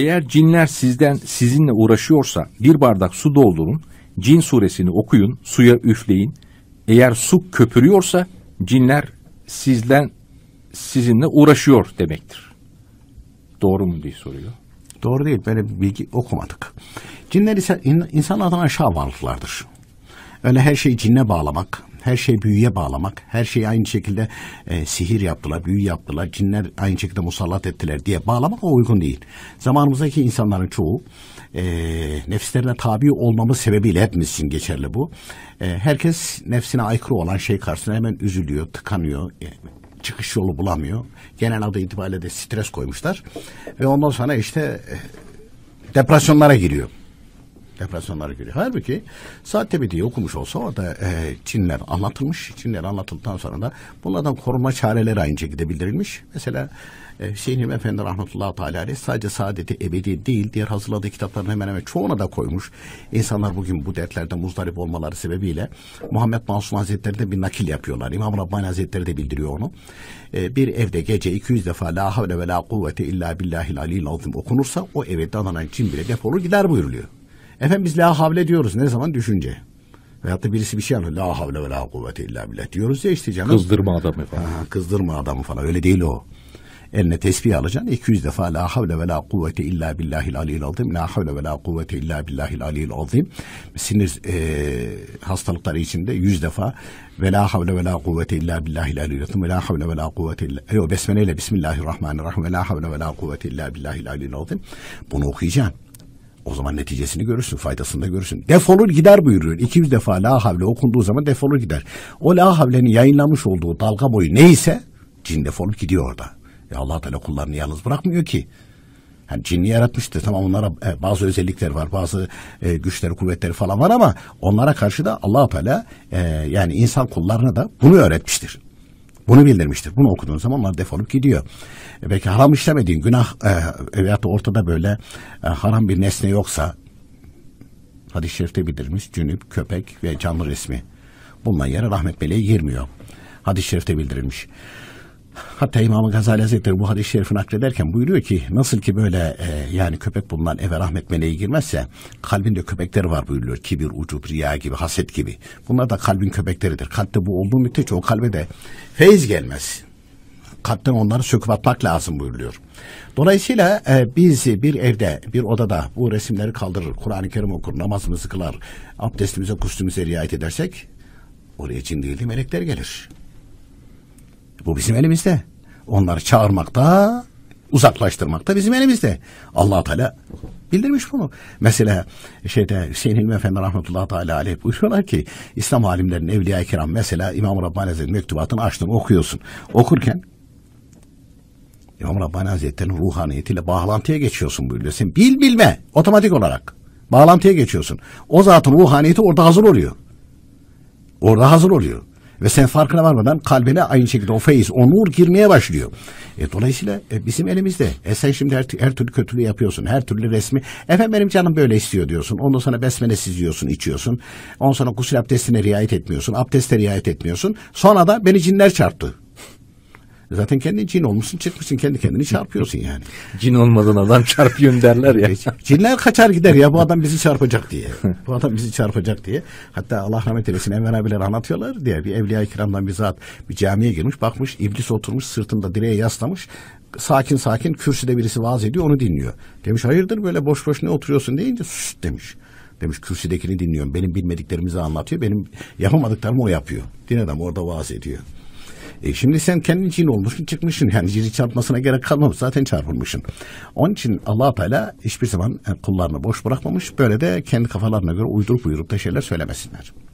Eğer cinler sizden sizinle uğraşıyorsa bir bardak su doldurun, cin suresini okuyun, suya üfleyin. Eğer su köpürüyorsa cinler sizden sizinle uğraşıyor demektir. Doğru mu diye soruyor. Doğru değil. Böyle bir bilgi okumadık. Cinler ise in, insanlardan aşağı varlıklardır. Öyle her şeyi cinne bağlamak, her şey büyüye bağlamak, her şeyi aynı şekilde e, sihir yaptılar, büyü yaptılar, cinler aynı şekilde musallat ettiler diye bağlamak o uygun değil. Zamanımızdaki insanların çoğu e, nefislerine tabi olmamız sebebiyle hepimiz geçerli bu. E, herkes nefsine aykırı olan şey karşısında hemen üzülüyor, tıkanıyor, e, çıkış yolu bulamıyor. Genel adı itibariyle de stres koymuşlar. Ve ondan sonra işte e, depresyonlara giriyor depresyonlara giriyor. Halbuki bir diye okumuş olsa orada e, Çinler anlatılmış. Çinler anlatıldıktan sonra da bunlardan koruma çareleri aynı şekilde bildirilmiş. Mesela e, Hüseyin Hilmi Efendi rahmetullahi teala sadece saadeti ebedi değil diğer hazırladığı kitapların hemen hemen çoğuna da koymuş. İnsanlar bugün bu dertlerde muzdarip olmaları sebebiyle Muhammed Mansur Hazretleri de bir nakil yapıyorlar. İmam Rabbani Hazretleri de bildiriyor onu. E, bir evde gece 200 defa la havle ve la kuvvete illa billahil alil azim okunursa o evde adanan cin bile defolur gider buyuruluyor. Efendim biz la havle diyoruz ne zaman düşünce. Veyahut da birisi bir şey anlıyor. La havle ve la kuvvete illa billah diyoruz ya işte canım. Kızdırma adamı falan. Ha, kızdırma adamı falan öyle değil o. Eline tesbih alacaksın 200 defa la havle ve la kuvvete illa billahil aliyil azim. La havle ve la kuvvete illa billahil aliyil azim. Sinir e, hastalıkları içinde 100 defa ve la havle ve la kuvvete illa billahil aliyil azim. Ve la havle ve la kuvvete illa. Yok besmeleyle bismillahirrahmanirrahim. Ve la havle ve la kuvvete illa billahil aliyil azim. Bunu okuyacaksın. O zaman neticesini görürsün, faydasını da görürsün. Defolur gider buyuruyor. 200 defa la havle okunduğu zaman defolur gider. O la havlenin yayınlamış olduğu dalga boyu neyse cin defolur gidiyor orada. Ya e, Allah Teala kullarını yalnız bırakmıyor ki. Yani cinni yaratmıştır. Tamam onlara e, bazı özellikler var, bazı e, güçleri, kuvvetleri falan var ama onlara karşı da allah Teala e, yani insan kullarına da bunu öğretmiştir. Bunu bildirmiştir. Bunu okuduğun zaman onlar defolup gidiyor. E peki haram işlemediğin günah e, e, veyahut da ortada böyle e, haram bir nesne yoksa hadis-i şerifte bildirmiş cünüp, köpek ve canlı resmi. Bundan yere rahmet meleği girmiyor. Hadis-i şerifte bildirilmiş. Hatta İmam Gazali Hazretleri bu hadis-i şerifi naklederken buyuruyor ki nasıl ki böyle e, yani köpek bulunan eve rahmet meleği girmezse kalbinde köpekler var buyuruyor. Kibir, ucub, riya gibi, haset gibi. Bunlar da kalbin köpekleridir. Kalpte bu olduğu müddetçe o kalbe de feyiz gelmez kalpten onları söküp atmak lazım buyuruluyor. Dolayısıyla e, biz bir evde, bir odada bu resimleri kaldırır, Kur'an-ı Kerim okur, namazımızı kılar, abdestimize, kuşluğumuza riayet edersek oraya cin değil de melekler gelir. Bu bizim elimizde. Onları çağırmakta, uzaklaştırmakta bizim elimizde. allah Teala bildirmiş bunu. Mesela şeyde Hüseyin Hilmi Efendi rahmetullahi teala aleyh buyuruyorlar ki İslam alimlerinin evliya-i kiram mesela İmam Rabbani Hazretleri mektubatını açtın okuyorsun. Okurken İmam Rabbani Hazretleri'nin ruhaniyetiyle bağlantıya geçiyorsun buyuruyor. Sen bil bilme otomatik olarak bağlantıya geçiyorsun. O zatın ruhaniyeti orada hazır oluyor. Orada hazır oluyor. Ve sen farkına varmadan kalbine aynı şekilde o feyiz, o nur girmeye başlıyor. E, dolayısıyla e, bizim elimizde. E sen şimdi her, her türlü kötülüğü yapıyorsun. Her türlü resmi. Efendim benim canım böyle istiyor diyorsun. Ondan sonra besmelesiz diyorsun, içiyorsun. Ondan sonra gusül abdestine riayet etmiyorsun. Abdeste riayet etmiyorsun. Sonra da beni cinler çarptı. Zaten kendi cin olmuşsun çıkmışsın kendi kendini çarpıyorsun şey yani. cin olmadan adam çarpıyor derler ya. Cinler kaçar gider ya bu adam bizi çarpacak diye. Bu adam bizi çarpacak diye. Hatta Allah rahmet eylesin Enver abiler anlatıyorlar diye bir evliya kiramdan bir zat bir camiye girmiş bakmış iblis oturmuş sırtında direğe yaslamış sakin sakin kürsüde birisi vaaz ediyor onu dinliyor. Demiş hayırdır böyle boş boş ne oturuyorsun deyince sus demiş. Demiş kürsüdekini dinliyorum. Benim bilmediklerimizi anlatıyor. Benim yapamadıklarımı o yapıyor. Din adam orada vaaz ediyor. E şimdi sen kendin cin olmuşsun çıkmışsın. Yani cini çarpmasına gerek kalmamış. Zaten çarpılmışsın. Onun için allah Teala hiçbir zaman e, kullarını boş bırakmamış. Böyle de kendi kafalarına göre uydurup uydurup da şeyler söylemesinler.